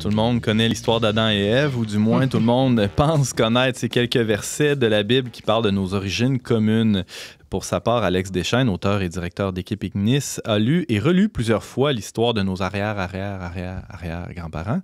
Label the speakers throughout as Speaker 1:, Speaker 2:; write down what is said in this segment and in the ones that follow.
Speaker 1: Tout le monde connaît l'histoire d'Adam et Ève, ou du moins tout le monde pense connaître ces quelques versets de la Bible qui parlent de nos origines communes. Pour sa part, Alex Deschaines, auteur et directeur d'équipe Ignis, a lu et relu plusieurs fois l'histoire de nos arrière, arrière, arrière, arrière grands-parents.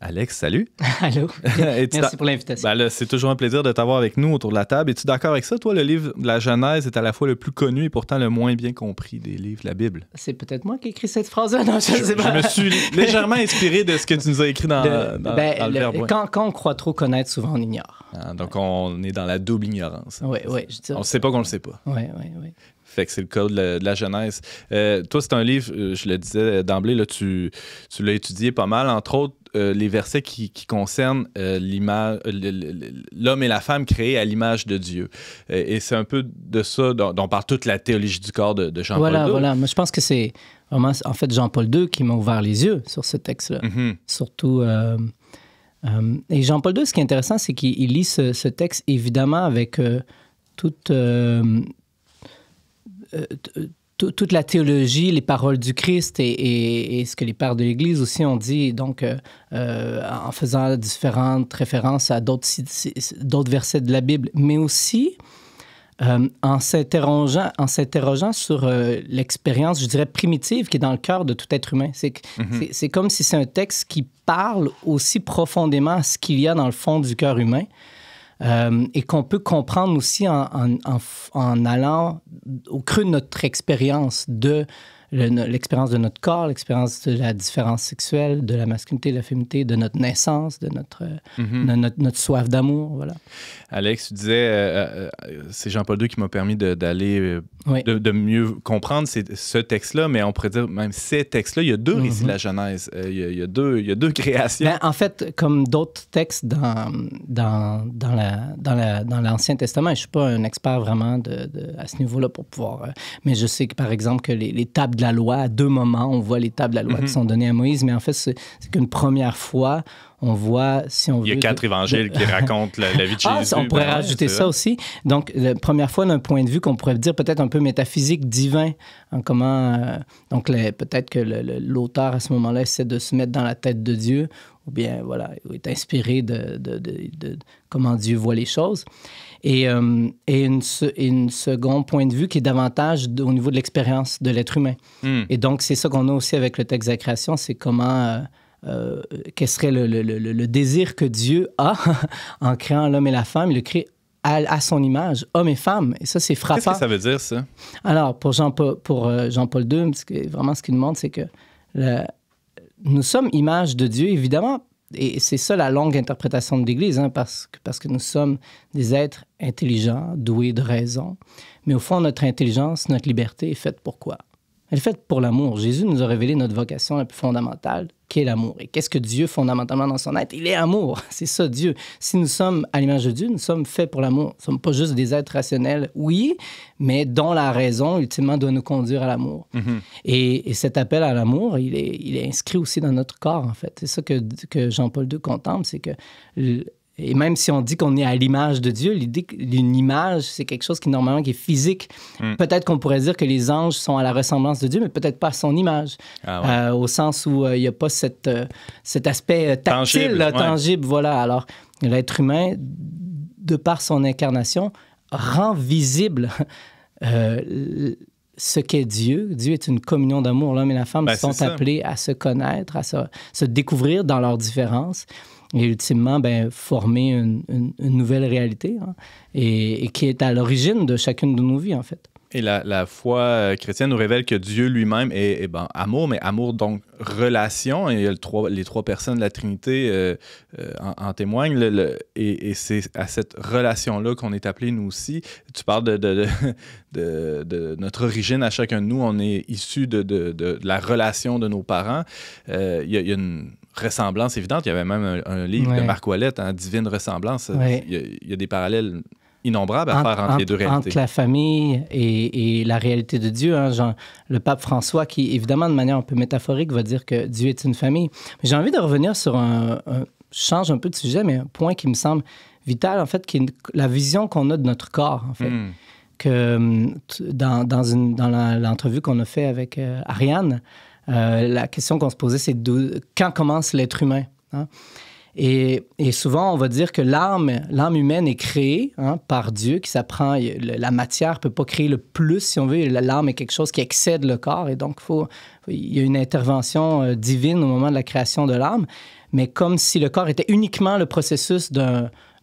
Speaker 1: Alex, salut. Allô. Merci pour l'invitation. Ben c'est toujours un plaisir de t'avoir avec nous autour de la table. Es-tu d'accord avec ça? Toi, le livre de la Genèse est à la fois le plus connu et pourtant le moins bien compris des livres de la Bible.
Speaker 2: C'est peut-être moi qui ai écrit cette phrase-là. je, me suis légèrement
Speaker 1: inspiré de ce que tu nous as écrit dans, ben, le, dans,
Speaker 2: quand, on croit trop connaître, souvent on ignore.
Speaker 1: Ah, donc, on est dans la double ignorance. Oui,
Speaker 2: oui. on ne sait pas qu'on ne le sait pas. Oui, oui, oui.
Speaker 1: Fait que c'est le cas de la, Genèse. Euh, toi, c'est un livre, euh, je le disais d'emblée, tu, tu l'as étudié pas mal, entre autres euh, les versets qui, concernent euh, euh, l'homme et la femme créés à l'image de Dieu. Et, c'est un peu de ça dont, parle toute la théologie du corps de, Jean-Paul voilà, II. Voilà,
Speaker 2: voilà. je pense que c'est vraiment, en fait, Jean-Paul II qui m'a ouvert les yeux sur ce texte-là. Mm-hmm. Surtout. et Jean-Paul II, ce qui est intéressant, c'est qu'il lit ce, ce, texte évidemment avec toute toute la théologie, les paroles du Christ et, ce que les pères de l'Église aussi ont dit, donc euh, euh, en faisant différentes références à d'autres versets de la Bible, mais aussi euh, en s'interrogeant sur l'expérience, je dirais, primitive qui est dans le cœur de tout être humain. Mhm. C'est comme si c'est un texte qui parle aussi profondément à ce qu'il y a dans le fond du cœur humain. Euh, et qu'on peut comprendre aussi en, en, allant au creux de notre expérience de l'expérience de notre corps, l'expérience de la différence sexuelle, de la masculinité, de la féminité, de notre naissance, de notre, euh, mm-hmm. notre, soif d'amour. Voilà.
Speaker 1: Alex, tu disais, euh, euh, c'est Jean-Paul II qui m'a permis d'aller, de, mieux comprendre ce texte-là, mais on pourrait dire même ces textes-là, il y a deux récits de mm-hmm. la Genèse, il y, a, deux, il y a deux créations. Ben,
Speaker 2: en fait, comme d'autres textes dans, dans, dans, la, dans, la, dans l'Ancien Testament, je ne suis pas un expert vraiment à ce niveau-là pour pouvoir, mais je sais que par exemple que les, les tables de la loi à deux moments. On voit les tables de la loi qui mhm. sont données à Moïse, mais en fait, c'est qu'une première fois, on voit, si on veut... Il y a quatre évangiles qui racontent la, vie de ah, Jésus. on ben pourrait rajouter ça. aussi. Donc, la première fois, d'un point de vue qu'on pourrait dire peut-être un peu métaphysique, divin, en hein, comment... Euh, donc, peut-être que l'auteur, à ce moment-là, essaie de se mettre dans la tête de Dieu, ou bien, voilà, est inspiré de, comment Dieu voit les choses. Et, euh, une, second point de vue qui est davantage au niveau de l'expérience de l'être humain. Hmm. Et donc, c'est ça qu'on a aussi avec le texte de la création, c'est comment... Euh, euh, quel serait le, désir que Dieu a en créant l'homme et la femme. Il le crée à, son image, homme et femme. Et ça, c'est frappant. Qu'est-ce que ça veut dire, ça? Alors, pour Jean-Paul, pour, euh, Jean-Paul II, vraiment, ce qu'il demande, c'est que nous sommes image de Dieu, évidemment, et c'est ça la longue interprétation de l'Église, hein, parce, que, parce que nous sommes des êtres intelligents, doués de raison. Mais au fond, notre intelligence, notre liberté est faite pour quoi? Elle est faite pour l'amour. Jésus nous a révélé notre vocation la plus fondamentale, l'amour et qu'est-ce que Dieu, fondamentalement, dans son être, il est amour. C'est ça, Dieu. Si nous sommes à l'image de Dieu, nous sommes faits pour l'amour. Nous ne sommes pas juste des êtres rationnels, oui, mais dont la raison, ultimement, doit nous conduire à l'amour. Mhm. et, cet appel à l'amour, il est, il est, inscrit aussi dans notre corps, en fait. C'est ça que, que Jean-Paul II contemple, c'est que et même si on dit qu'on est à l'image de Dieu, l'idée d'une image, c'est quelque chose qui normalement qui est physique. Hmm. Peut-être qu'on pourrait dire que les anges sont à la ressemblance de Dieu, mais peut-être pas à son image, ah euh, au sens où euh, il y n'y a pas cette, euh, cet aspect tactile, tangible, Voilà. Alors, l'être humain, de par son incarnation, rend visible ce qu'est Dieu. Dieu est une communion d'amour. L'homme et la femme ben, sont appelés à se connaître, à se, se découvrir dans leurs différences et ultimement ben, former une, nouvelle réalité hein, et, qui est à l'origine de chacune de nos vies, en fait.
Speaker 1: Et la, la foi euh, chrétienne nous révèle que Dieu lui-même est, ben, amour, mais amour donc relation. Et le trois, les trois personnes de la Trinité euh, euh, en, témoignent. et, c'est à cette relation-là qu'on est appelé nous aussi. Tu parles de, de, de, notre origine à chacun de nous. On est issu de, la relation de nos parents. Il y a une ressemblance évidente. Il y avait même un, livre de Marc Ouellette, hein, Divine ressemblance. Il, y a, des parallèles innombrables à faire entre, les deux réalités. Entre la
Speaker 2: famille et, la réalité de Dieu. Hein. le pape François, qui évidemment de manière un peu métaphorique va dire que Dieu est une famille. j'ai envie de revenir sur un, Je change un peu de sujet, mais un point qui me semble vital en fait, qui est la vision qu'on a de notre corps en fait. Hmm. Que hum, dans, dans, dans l'entrevue qu'on a fait avec euh, Ariane, euh, la question qu'on se posait, c'est quand commence l'être humain hein? et, souvent, on va dire que l'âme, l'âme humaine est créée hein, par Dieu, qui s'apprend. La matière peut pas créer le plus, si on veut. L'âme est quelque chose qui excède le corps, et donc il y a une intervention euh, divine au moment de la création de l'âme. Mais comme si le corps était uniquement le processus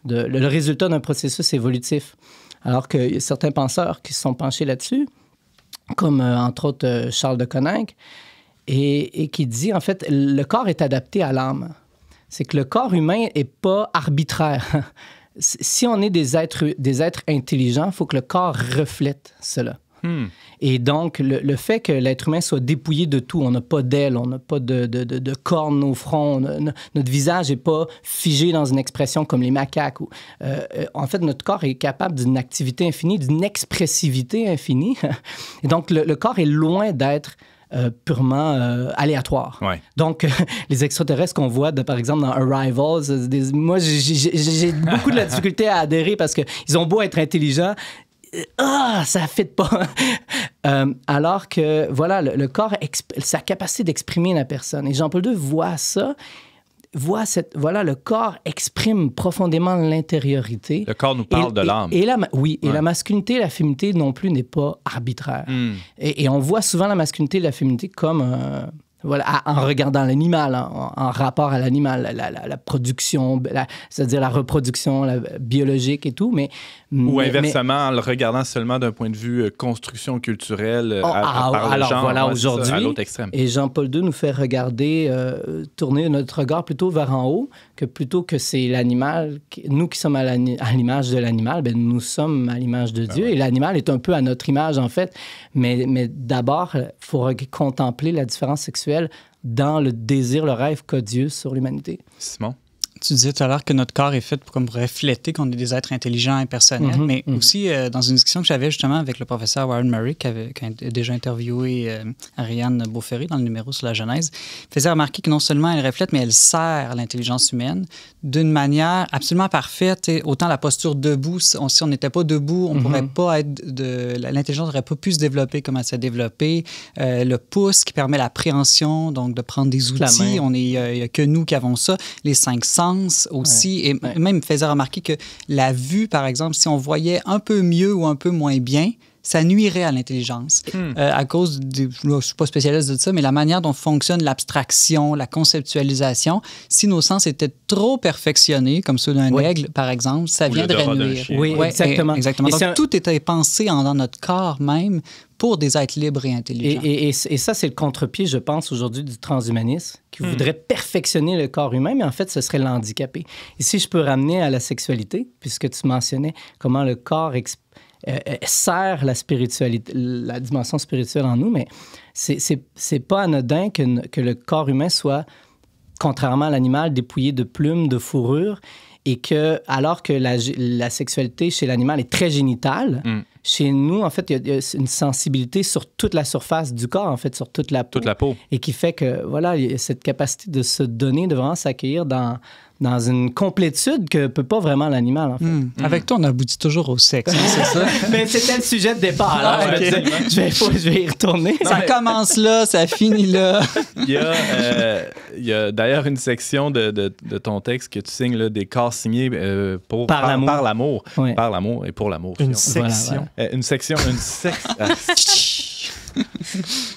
Speaker 2: le résultat d'un processus évolutif. Alors que certains penseurs qui se sont penchés là-dessus, comme euh, entre autres Charles de Coninck, et, qui dit, en fait, le corps est adapté à l'âme. C'est que le corps humain est pas arbitraire. si on est des êtres, des êtres intelligents, il faut que le corps reflète cela. Hmm. Et donc, le, fait que l'être humain soit dépouillé de tout, on n'a pas d'ailes, on n'a pas de, de, cornes au front, notre visage n'est pas figé dans une expression comme les macaques. Euh, euh, en fait, notre corps est capable d'une activité infinie, d'une expressivité infinie. Et donc, le corps est loin d'être euh, purement euh, aléatoire. Donc, les extraterrestres qu'on voit, par exemple, dans Arrivals, euh, moi, j'ai beaucoup de la difficulté à adhérer parce qu'ils ont beau être intelligents, ah, ça fait pas. alors que, voilà, le, le corps, sa capacité d'exprimer la personne. Et Jean-Paul II voit ça voit cette, voilà, le corps exprime profondément l'intériorité.
Speaker 1: Le corps nous parle de l'âme. Et,
Speaker 2: oui, et la masculinité et la féminité non plus n'est pas arbitraire. Hmm. Et, on voit souvent la masculinité et la féminité comme euh, voilà, en regardant l'animal, hein, en, rapport à l'animal, la, la, production, c'est-à-dire la reproduction la, euh, biologique et tout, mais... Ou inversement,
Speaker 1: en le regardant seulement d'un point de vue euh, construction culturelle euh, oh, à, à, alors, voilà, aujourd'hui, Et
Speaker 2: Jean-Paul II nous fait regarder, tourner notre regard plutôt vers en haut, que plutôt que c'est l'animal, nous qui sommes à l'image de l'animal, ben, nous sommes à l'image de ben Dieu, et l'animal est un peu à notre image, en fait, mais, mais d'abord, il faut contempler la différence sexuelle dans le désir, le rêve qu'a Dieu sur l'humanité.
Speaker 3: Simon? tu disais tout à l'heure que notre corps est fait pour comme, refléter qu'on est des êtres intelligents et personnels, mm-hmm. mais mm-hmm. aussi euh, dans une discussion que j'avais justement avec le professeur Warren Murray, qui, avait, déjà interviewé euh, Ariane Beauferré dans le numéro sur la Genèse, faisait remarquer que non seulement elle reflète, mais elle sert l'intelligence humaine d'une manière absolument parfaite. Et autant la posture debout, si on n'était pas debout, on mm-hmm. pourrait pas être de. L'intelligence n'aurait pas pu se développer comme elle s'est développée. Euh, le pouce qui permet l'appréhension, donc de prendre des outils. On est, il n'y a que nous qui avons ça. Les cinq sens aussi. et même, faisait remarquer que la vue, par exemple, si on voyait un peu mieux ou un peu moins bien, ça nuirait à l'intelligence. Hmm. Euh, à cause, de, je ne suis pas spécialiste de ça, mais la manière dont fonctionne l'abstraction, la conceptualisation, si nos sens étaient trop perfectionnés, comme ceux d'un aigle, par exemple, ça viendrait nuire. Oui, exactement. Donc, tout était pensé dans notre corps même pour des êtres libres et intelligents. Et,
Speaker 2: ça, c'est le contre-pied, je pense, aujourd'hui du transhumanisme, qui hmm. voudrait perfectionner le corps humain, mais en fait, ce serait l'handicapé. Et si je peux ramener à la sexualité, puisque tu mentionnais comment le corps euh, euh, sert la, spiritualité, la dimension spirituelle en nous, mais c'est pas anodin que, le corps humain soit, contrairement à l'animal, dépouillé de plumes, de fourrure, et que, alors que la, sexualité chez l'animal est très génitale, hmm. Chez nous, en fait, il y, a une sensibilité sur toute la surface du corps, en fait, sur toute la peau. Toute la peau. Et qui fait que, voilà, il y a cette capacité de se donner, de vraiment s'accueillir dans, dans une complétude que peut pas vraiment l'animal. En fait. Hmm. Hmm. Avec toi, on aboutit toujours au
Speaker 1: sexe, hein, c'est ça?
Speaker 3: mais
Speaker 2: c'était le sujet de
Speaker 1: départ. Alors, ah, je,
Speaker 3: vais, y retourner. ça commence là, ça finit là.
Speaker 1: il y a, euh, a d'ailleurs une section de, de, ton texte que tu signes là, des corps signés euh, pour, par, l'amour. Par l'amour, et pour l'amour. Une section. Euh, une section, une section. Ah,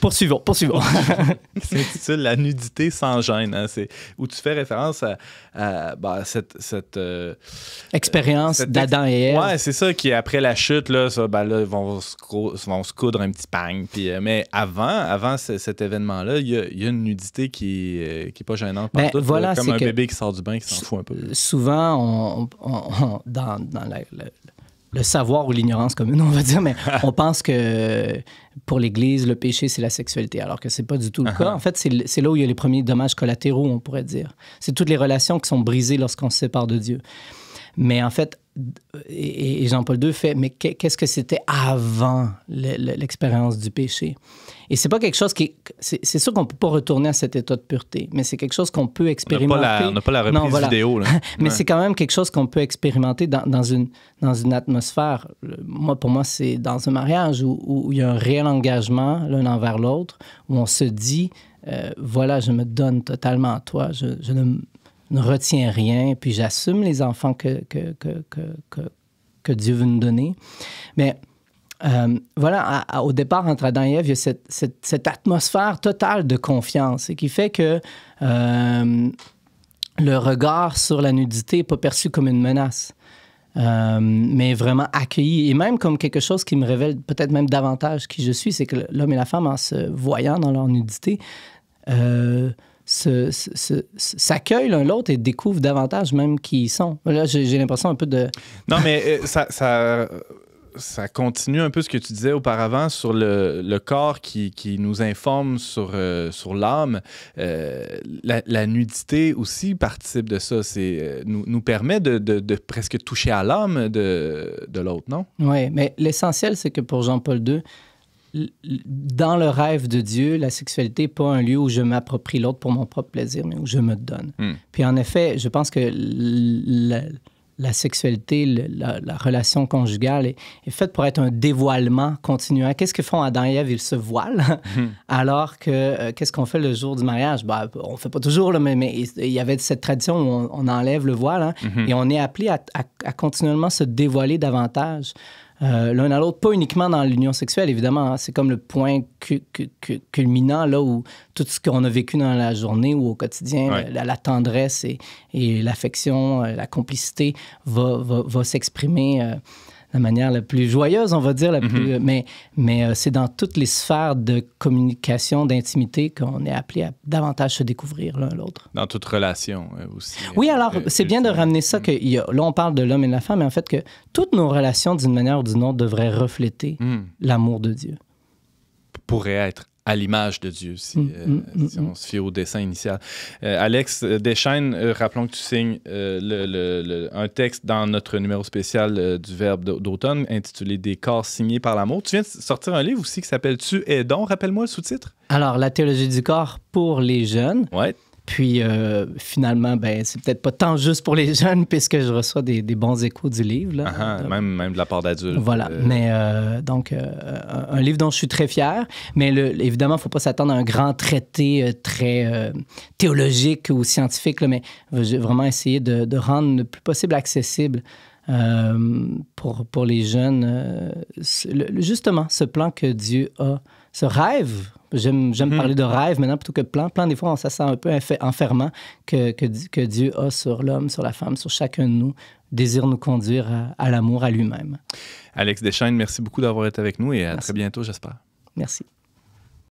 Speaker 1: poursuivons, poursuivons. c'est La nudité sans gêne, hein. c'est où tu fais référence à, bah, cette, cette euh, expérience d'Adam et Ève. Ouais, c'est ça qui après la chute là, ça, ben là, vont se, vont se coudre un petit pang. Puis, euh, mais avant, avant cet événement là, il y, y, a une nudité qui n'est qui est pas gênante. Ben, partout, comme un bébé qui sort du bain qui s'en fout un peu.
Speaker 2: Souvent, on, dans, la le savoir ou l'ignorance commune, on va dire, mais on pense que pour l'Église, le péché, c'est la sexualité, alors que ce n'est pas du tout le ah cas. Ah. En fait, c'est là où il y a les premiers dommages collatéraux, on pourrait dire. C'est toutes les relations qui sont brisées lorsqu'on se sépare de Dieu. Mais en fait, et, Jean-Paul II fait, mais qu'est-ce que c'était avant l'expérience du péché? Et c'est pas quelque chose qui. C'est sûr qu'on peut pas retourner à cet état de pureté, mais c'est quelque chose qu'on peut expérimenter. On n'a pas, pas, la reprise vidéo. mais c'est quand même quelque chose qu'on peut expérimenter dans, une, dans une atmosphère. Moi, pour moi, c'est dans un mariage où, il y a un réel engagement l'un envers l'autre, où on se dit euh, voilà, je me donne totalement à toi, je, je ne ne retiens rien, puis j'assume les enfants que, que, que, que, Dieu veut nous donner. Mais euh, voilà, au départ, entre Adam et Ève, il y a cette, cette, atmosphère totale de confiance et qui fait que euh, le regard sur la nudité n'est pas perçu comme une menace. Euh, mais vraiment accueilli et même comme quelque chose qui me révèle peut-être même davantage qui je suis, c'est que l'homme et la femme, en se voyant dans leur nudité, s'accueillent l'un l'autre et découvrent davantage même qui ils sont. Là, j'ai l'impression un peu de...
Speaker 1: Non, mais euh, ça, ça, continue un peu ce que tu disais auparavant sur le, le corps qui, qui, nous informe sur, euh, sur l'âme. Euh, la, nudité aussi participe de ça. C'est nous, nous, permet de, de, presque toucher à l'âme de, de l'autre, non?
Speaker 2: Oui, mais l'essentiel, c'est que pour Jean-Paul II, dans le rêve de Dieu, la sexualité n'est pas un lieu où je m'approprie l'autre pour mon propre plaisir, mais où je me donne. Hmm. Puis en effet, je pense que la, sexualité, la, relation conjugale est, faite pour être un dévoilement continuant. Hein? Qu'est-ce que font Adam et Ève? Ils se voilent. Hmm. Alors que euh, qu'est-ce qu'on fait le jour du mariage? Bah, on ne fait pas toujours, mais, mais il y avait cette tradition où on, enlève le voile hein, hmm. et on est appelé à continuellement se dévoiler davantage. Euh, l'un à l'autre, pas uniquement dans l'union sexuelle, évidemment. Hein. c'est comme le point culminant, là, où tout ce qu'on a vécu dans la journée ou au quotidien, la, tendresse et, l'affection, euh, la complicité va, s'exprimer. Euh, la manière la plus joyeuse, on va dire, la mhm. plus, euh, mais, mais euh, c'est dans toutes les sphères de communication, d'intimité qu'on est appelé à davantage se découvrir l'un l'autre.
Speaker 1: Dans toute relation euh, aussi.
Speaker 2: Oui, alors c'est bien de ramener ça, mhm. que là on parle de l'homme et de la femme, mais en fait que toutes nos relations, d'une manière ou d'une autre, devraient refléter mhm. l'amour de Dieu.
Speaker 1: Pourrait être à l'image de Dieu, si, mm, euh, mm, mm, on se fie au dessin initial. Euh, Alex euh, Deschaines, rappelons que tu signes le, un texte dans notre numéro spécial du Verbe d'automne intitulé Des corps signés par l'amour. Tu viens de sortir un livre aussi qui s'appelle Tu es donc. Rappelle-moi le sous-titre.
Speaker 2: Alors, La théologie du corps pour les jeunes. Ouais. Puis euh, finalement, ben, c'est peut-être pas tant juste pour les jeunes, puisque je reçois des, bons échos du livre. Ah, ah,
Speaker 1: même, même de la part d'adultes. Voilà. Euh.
Speaker 2: Mais euh, donc, un livre dont je suis très fier. Mais évidemment, il ne faut pas s'attendre à un grand traité très théologique ou scientifique, mais j'ai vraiment essayé de, de, rendre le plus possible accessible euh, pour, pour les jeunes. Euh, justement, ce plan que Dieu a, ce rêve J'aime mhm. parler de rêve maintenant plutôt que de plan. Plan, des fois, on sent un peu enfermant que, que, que Dieu a sur l'homme, sur la femme, sur chacun de nous, désire nous conduire à, l'amour, à lui-même.
Speaker 1: Alex Deschaines, merci beaucoup d'avoir été avec nous et à très bientôt, j'espère.
Speaker 2: Merci.